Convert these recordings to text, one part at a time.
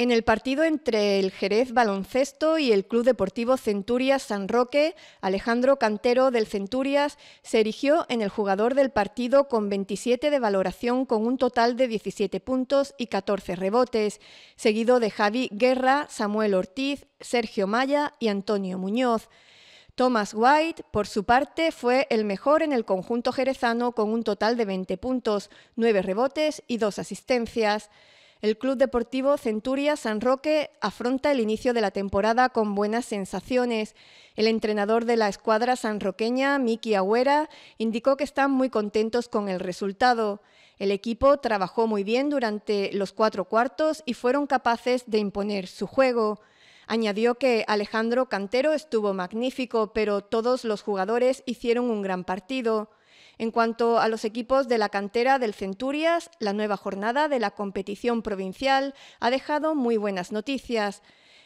En el partido entre el Jerez Baloncesto y el Club Deportivo Centurias San Roque, Alejandro Cantero del Centurias se erigió en el jugador del partido con 27 de valoración con un total de 17 puntos y 14 rebotes, seguido de Javi Guerra, Samuel Ortiz, Sergio Maya y Antonio Muñoz. Thomas White, por su parte, fue el mejor en el conjunto jerezano con un total de 20 puntos, 9 rebotes y 2 asistencias. El Club Deportivo Centuria San Roque afronta el inicio de la temporada con buenas sensaciones. El entrenador de la escuadra sanroqueña, Miki Agüera, indicó que están muy contentos con el resultado. El equipo trabajó muy bien durante los cuatro cuartos y fueron capaces de imponer su juego. Añadió que Alejandro Cantero estuvo magnífico, pero todos los jugadores hicieron un gran partido. En cuanto a los equipos de la cantera del Centurias, la nueva jornada de la competición provincial ha dejado muy buenas noticias.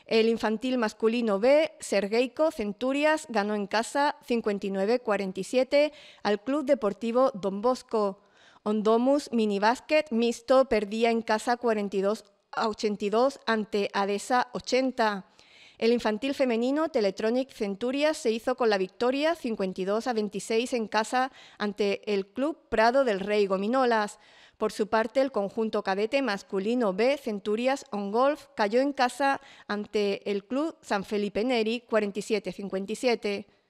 El infantil masculino B, Sergeico Centurias, ganó en casa 59-47 al Club Deportivo Don Bosco. Ondomus Basket, Mixto perdía en casa 42 82 ante Adesa 80. El infantil femenino Teletronic Centurias se hizo con la victoria 52 a 26 en casa ante el Club Prado del Rey Gominolas. Por su parte, el conjunto cadete masculino B Centurias On Golf cayó en casa ante el Club San Felipe Neri 47 57.